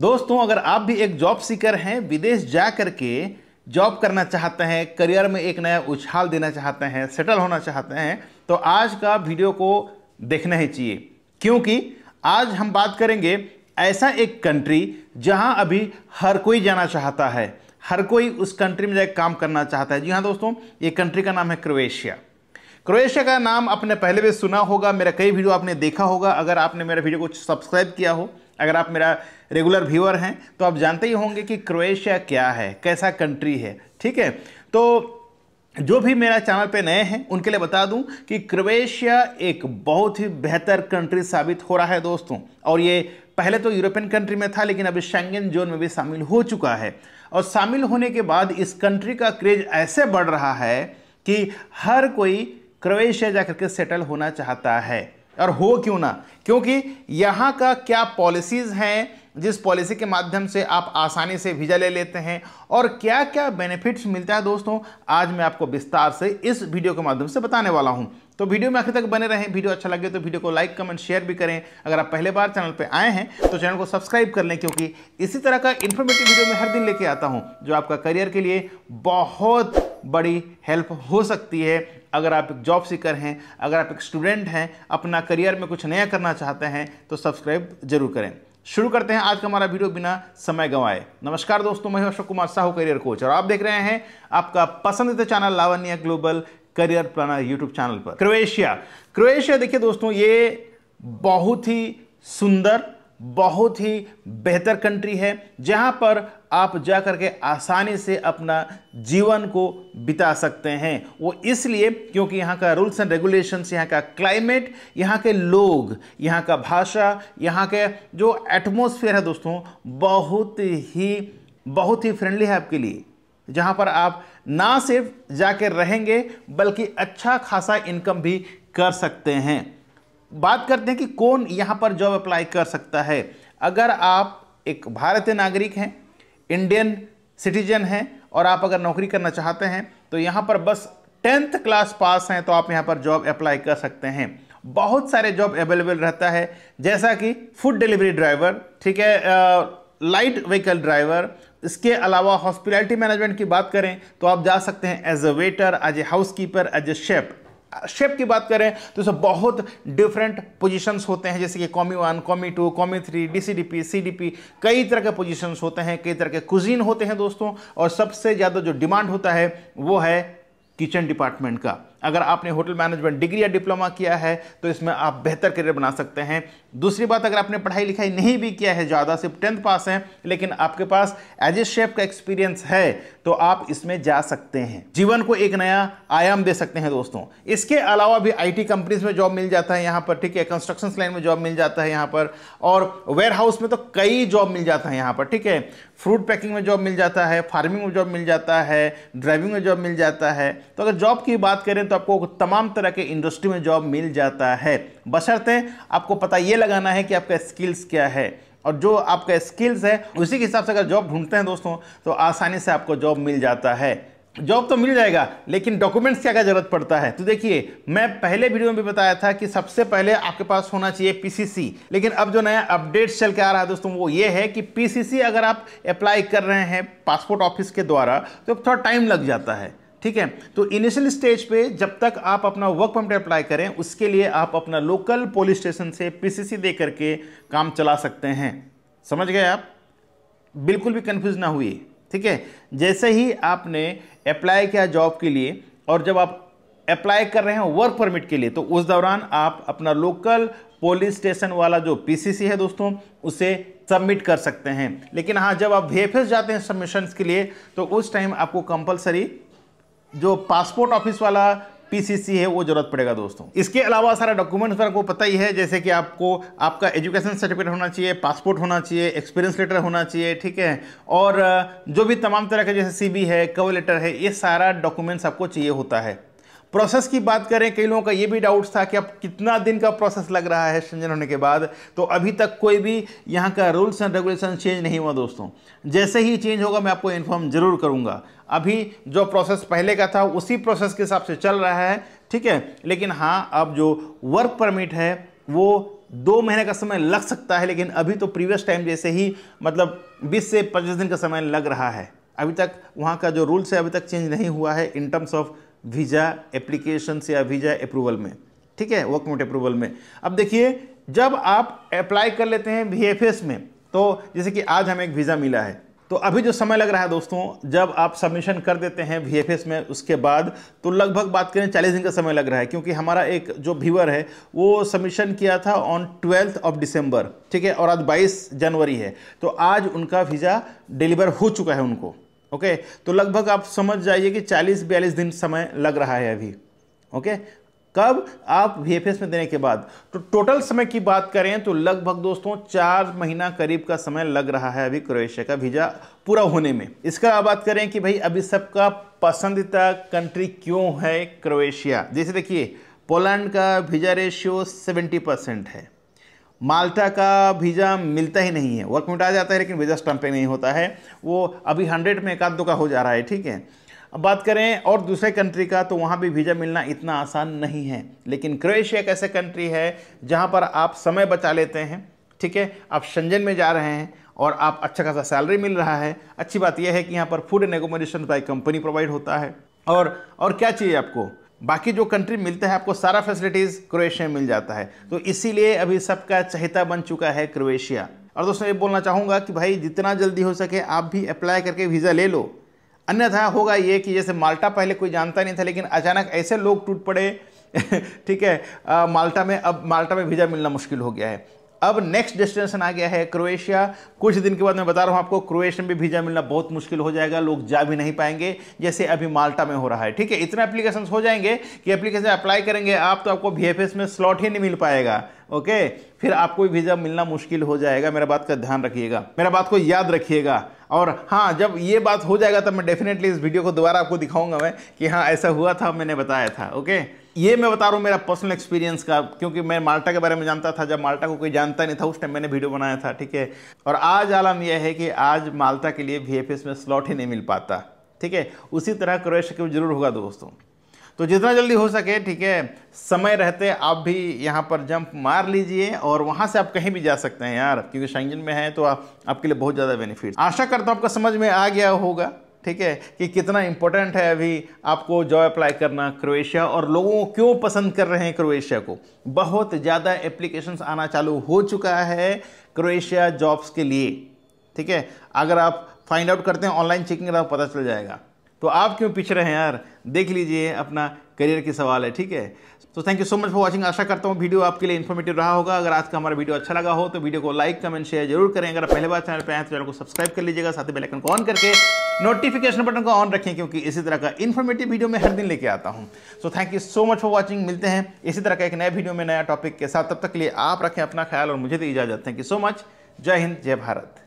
दोस्तों अगर आप भी एक जॉब सीकर हैं विदेश जा कर के जॉब करना चाहते हैं करियर में एक नया उछाल देना चाहते हैं सेटल होना चाहते हैं तो आज का वीडियो को देखना ही चाहिए क्योंकि आज हम बात करेंगे ऐसा एक कंट्री जहां अभी हर कोई जाना चाहता है हर कोई उस कंट्री में जाकर काम करना चाहता है जी हाँ दोस्तों ये कंट्री का नाम है क्रोएशिया क्रोएशिया का नाम आपने पहले भी सुना होगा मेरा कई वीडियो आपने देखा होगा अगर आपने मेरा वीडियो को सब्सक्राइब किया हो अगर आप मेरा रेगुलर व्यूअर हैं तो आप जानते ही होंगे कि क्रोएशिया क्या है कैसा कंट्री है ठीक है तो जो भी मेरा चैनल पे नए हैं उनके लिए बता दूं कि क्रोएशिया एक बहुत ही बेहतर कंट्री साबित हो रहा है दोस्तों और ये पहले तो यूरोपियन कंट्री में था लेकिन अभी शेंगेन जोन में भी शामिल हो चुका है और शामिल होने के बाद इस कंट्री का क्रेज ऐसे बढ़ रहा है कि हर कोई क्रोएशिया जाकर के सेटल होना चाहता है और हो क्यों ना क्योंकि यहाँ का क्या पॉलिसीज़ हैं जिस पॉलिसी के माध्यम से आप आसानी से वीज़ा ले लेते हैं और क्या क्या बेनिफिट्स मिलता है दोस्तों आज मैं आपको विस्तार से इस वीडियो के माध्यम से बताने वाला हूं तो वीडियो में आखिर तक बने रहें वीडियो अच्छा लगे तो वीडियो को लाइक कमेंट शेयर भी करें अगर आप पहले बार चैनल पर आए हैं तो चैनल को सब्सक्राइब कर लें क्योंकि इसी तरह का इन्फॉर्मेटिव वीडियो मैं हर दिन लेके आता हूँ जो आपका करियर के लिए बहुत बड़ी हेल्प हो सकती है अगर आप एक जॉब सीकर हैं अगर आप एक स्टूडेंट हैं अपना करियर में कुछ नया करना चाहते हैं तो सब्सक्राइब जरूर करें शुरू करते हैं आज का हमारा वीडियो बिना समय गंवाए नमस्कार दोस्तों मैं अशोक कुमार साहू करियर कोच और आप देख रहे हैं आपका पसंदीदा channel Lavanya global career planner YouTube channel पर क्रोएशिया क्रोएशिया देखिए दोस्तों ये बहुत ही सुंदर बहुत ही बेहतर कंट्री है जहाँ पर आप जा के आसानी से अपना जीवन को बिता सकते हैं वो इसलिए क्योंकि यहाँ का रूल्स एंड रेगुलेशंस यहाँ का क्लाइमेट यहाँ के लोग यहाँ का भाषा यहाँ के जो एटमोसफेयर है दोस्तों बहुत ही बहुत ही फ्रेंडली है आपके लिए जहाँ पर आप ना सिर्फ जाकर रहेंगे बल्कि अच्छा खासा इनकम भी कर सकते हैं बात करते हैं कि कौन यहाँ पर जॉब अप्लाई कर सकता है अगर आप एक भारतीय नागरिक हैं इंडियन सिटीजन हैं और आप अगर नौकरी करना चाहते हैं तो यहाँ पर बस टेंथ क्लास पास हैं तो आप यहाँ पर जॉब अप्लाई कर सकते हैं बहुत सारे जॉब अवेलेबल रहता है जैसा कि फूड डिलीवरी ड्राइवर ठीक है लाइट व्हीकल ड्राइवर इसके अलावा हॉस्पिटैलिटी मैनेजमेंट की बात करें तो आप जा सकते हैं as a waiter as a housekeeper as a chef chef की बात करें तो इसमें बहुत डिफरेंट पोजीशंस होते हैं जैसे कि commis one commis two commis three DCDP CDP कई तरह के पोजीशंस होते हैं कई तरह के कुजीन होते हैं दोस्तों और सबसे ज़्यादा जो डिमांड होता है वो है किचन डिपार्टमेंट का अगर आपने होटल मैनेजमेंट डिग्री या डिप्लोमा किया है तो इसमें आप बेहतर करियर बना सकते हैं दूसरी बात अगर आपने पढ़ाई लिखाई नहीं भी किया है ज़्यादा सिर्फ टेंथ पास हैं लेकिन आपके पास एज ए शेफ का एक्सपीरियंस है तो आप इसमें जा सकते हैं जीवन को एक नया आयाम दे सकते हैं दोस्तों इसके अलावा भी आई कंपनीज में जॉब मिल जाता है यहाँ पर ठीक है कंस्ट्रक्शन लाइन में जॉब मिल जाता है यहाँ पर और वेयर हाउस में तो कई जॉब मिल जाता है यहाँ पर ठीक है फ्रूट पैकिंग में जॉब मिल जाता है फार्मिंग में जॉब मिल जाता है ड्राइविंग में जॉब मिल जाता है तो अगर जॉब की बात करें तो आपको तमाम तरह के इंडस्ट्री में जॉब मिल जाता है बशर्ते आपको पता ये लगाना है कि आपका स्किल्स क्या है और जो आपका स्किल्स है उसी के हिसाब से अगर जॉब ढूंढते हैं दोस्तों तो आसानी से आपको जॉब मिल जाता है जॉब तो मिल जाएगा लेकिन डॉक्यूमेंट्स क्या क्या जरूरत पड़ता है तो देखिए मैं पहले वीडियो में भी बताया था कि सबसे पहले आपके पास होना चाहिए पीसीसी लेकिन अब जो नया अपडेट्स चल के आ रहा है दोस्तों वो ये है कि पीसीसी अगर आप अप्लाई कर रहे हैं पासपोर्ट ऑफिस के द्वारा तो थोड़ा टाइम लग जाता है ठीक है तो इनिशियल स्टेज पे जब तक आप अपना वर्क परमिट अप्लाई करें उसके लिए आप अपना लोकल पुलिस स्टेशन से पीसीसी दे करके काम चला सकते हैं समझ गए आप बिल्कुल भी कंफ्यूज ना हुई ठीक है जैसे ही आपने अप्लाई किया जॉब के लिए और जब आप अप्लाई कर रहे हैं वर्क परमिट के लिए तो उस दौरान आप अपना लोकल पुलिस स्टेशन वाला जो पीसीसी है दोस्तों उसे सबमिट कर सकते हैं लेकिन हाँ जब आप वी जाते हैं सबमिशन के लिए तो उस टाइम आपको कंपलसरी जो पासपोर्ट ऑफिस वाला पीसीसी है वो ज़रूरत पड़ेगा दोस्तों इसके अलावा सारा डॉक्यूमेंट्स पर आपको पता ही है जैसे कि आपको आपका एजुकेशन सर्टिफिकेट होना चाहिए पासपोर्ट होना चाहिए एक्सपीरियंस लेटर होना चाहिए ठीक है और जो भी तमाम तरह के जैसे सीबी है कवर लेटर है ये सारा डॉक्यूमेंट्स आपको चाहिए होता है प्रोसेस की बात करें कई लोगों का ये भी डाउट्स था कि अब कितना दिन का प्रोसेस लग रहा है संजन होने के बाद तो अभी तक कोई भी यहाँ का रूल्स एंड रेगुलेशन चेंज नहीं हुआ दोस्तों जैसे ही चेंज होगा मैं आपको इन्फॉर्म जरूर करूँगा अभी जो प्रोसेस पहले का था उसी प्रोसेस के हिसाब से चल रहा है ठीक है लेकिन हाँ अब जो वर्क परमिट है वो दो महीने का समय लग सकता है लेकिन अभी तो प्रीवियस टाइम जैसे ही मतलब 20 से 25 दिन का समय लग रहा है अभी तक वहाँ का जो रूल्स है अभी तक चेंज नहीं हुआ है in terms of visa application या वीज़ा अप्रूवल में ठीक है वर्क परमिट अप्रूवल में अब देखिए जब आप अप्लाई कर लेते हैं वी में तो जैसे कि आज हमें एक वीज़ा मिला है तो अभी जो समय लग रहा है दोस्तों जब आप सबमिशन कर देते हैं वी में उसके बाद तो लगभग बात करें चालीस दिन का समय लग रहा है क्योंकि हमारा एक जो व्यूअर है वो सबमिशन किया था ऑन ट्वेल्थ ऑफ डिसम्बर ठीक है और आज बाईस जनवरी है तो आज उनका वीज़ा डिलीवर हो चुका है उनको ओके तो लगभग आप समझ जाइए कि चालीस बयालीस दिन समय लग रहा है अभी ओके कब आप वी में देने के बाद तो टोटल समय की बात करें तो लगभग दोस्तों चार महीना करीब का समय लग रहा है अभी क्रोएशिया का वीज़ा पूरा होने में इसका बात करें कि भाई अभी सबका पसंदीदा कंट्री क्यों है क्रोएशिया जैसे देखिए पोलैंड का वीज़ा रेशियो 70 परसेंट है माल्टा का वीज़ा मिलता ही नहीं है वर्क मिनट आ जाता है लेकिन वीज़ा स्टम्पिंग नहीं होता है वो अभी हंड्रेड में एक आध दो का हो जा रहा है ठीक है अब बात करें और दूसरे कंट्री का तो वहाँ भी वीज़ा मिलना इतना आसान नहीं है लेकिन क्रोएशिया एक ऐसे कंट्री है जहाँ पर आप समय बचा लेते हैं ठीक है आप शंजन में जा रहे हैं और आप अच्छा खासा सैलरी मिल रहा है अच्छी बात यह है कि यहाँ पर food and accommodation by company provide होता है और और क्या चाहिए आपको बाकी जो कंट्री मिलते हैं आपको सारा फैसिलिटीज़ क्रोएशिया में मिल जाता है तो इसीलिए अभी सबका चहिता बन चुका है क्रोएशिया और दोस्तों ये बोलना चाहूँगा कि भाई जितना जल्दी हो सके आप भी अप्लाई करके वीज़ा ले लो अन्यथा होगा ये कि जैसे माल्टा पहले कोई जानता नहीं था लेकिन अचानक ऐसे लोग टूट पड़े ठीक है आ, माल्टा में अब माल्टा में वीज़ा मिलना मुश्किल हो गया है अब नेक्स्ट डेस्टिनेशन आ गया है क्रोएशिया कुछ दिन के बाद मैं बता रहा हूँ आपको क्रोएशिया में वीज़ा मिलना बहुत मुश्किल हो जाएगा लोग जा भी नहीं पाएंगे जैसे अभी माल्टा में हो रहा है ठीक है इतने एप्लीकेशन हो जाएंगे कि एप्लीकेशन अप्लाई करेंगे आप तो आपको वी में स्लॉट ही नहीं मिल पाएगा ओके फिर आपको वीज़ा मिलना मुश्किल हो जाएगा मेरा बात का ध्यान रखिएगा मेरा बात को याद रखिएगा और हाँ जब ये बात हो जाएगा तब मैं डेफिनेटली इस वीडियो को दोबारा आपको दिखाऊंगा मैं कि हाँ ऐसा हुआ था मैंने बताया था ओके ये मैं बता रहा हूँ मेरा पर्सनल एक्सपीरियंस का क्योंकि मैं माल्टा के बारे में जानता था जब माल्टा को कोई जानता नहीं था उस टाइम मैंने वीडियो बनाया था ठीक है और आज आलम यह है कि आज माल्टा के लिए वी में स्लॉट ही नहीं मिल पाता ठीक है उसी तरह क्रोएशिया के जरूर होगा दोस्तों तो जितना जल्दी हो सके ठीक है समय रहते आप भी यहाँ पर जंप मार लीजिए और वहाँ से आप कहीं भी जा सकते हैं यार क्योंकि शंजन में है तो आप, आपके लिए बहुत ज़्यादा बेनिफिट आशा करता हूँ आपका समझ में आ गया होगा ठीक है कि कितना इंपॉर्टेंट है अभी आपको जॉब अप्लाई करना क्रोएशिया और लोगों को क्यों पसंद कर रहे हैं क्रोएशिया को बहुत ज़्यादा एप्लीकेशंस आना चालू हो चुका है क्रोएशिया जॉब्स के लिए ठीक है अगर आप फाइंड आउट करते हैं ऑनलाइन चेकिंग पता चल जाएगा तो आप क्यों पीछे रहे हैं यार देख लीजिए अपना करियर की सवाल है ठीक है तो thank you so much for watching आशा करता हूँ वीडियो आपके लिए इन्फॉर्मेटिव रहा होगा अगर आज का हमारा वीडियो अच्छा लगा हो तो वीडियो को लाइक कमेंट शेयर जरूर करें अगर पहले बार चैनल पर आए तो चैनल को सब्सक्राइब कर लीजिएगा साथ ही बेलाइकन को ऑन करके नोटिफिकेशन बटन को ऑन रखें क्योंकि इसी तरह का इन्फॉर्मेटिव वीडियो मैं हर दिन लेके आता हूँ so thank you so much for watching मिलते हैं इसी तरह का एक नया वीडियो में नया टॉपिक के साथ तब तक के लिए आप रखें अपना ख्याल और मुझे तो इजाजत थैंक यू सो मच जय हिंद जय भारत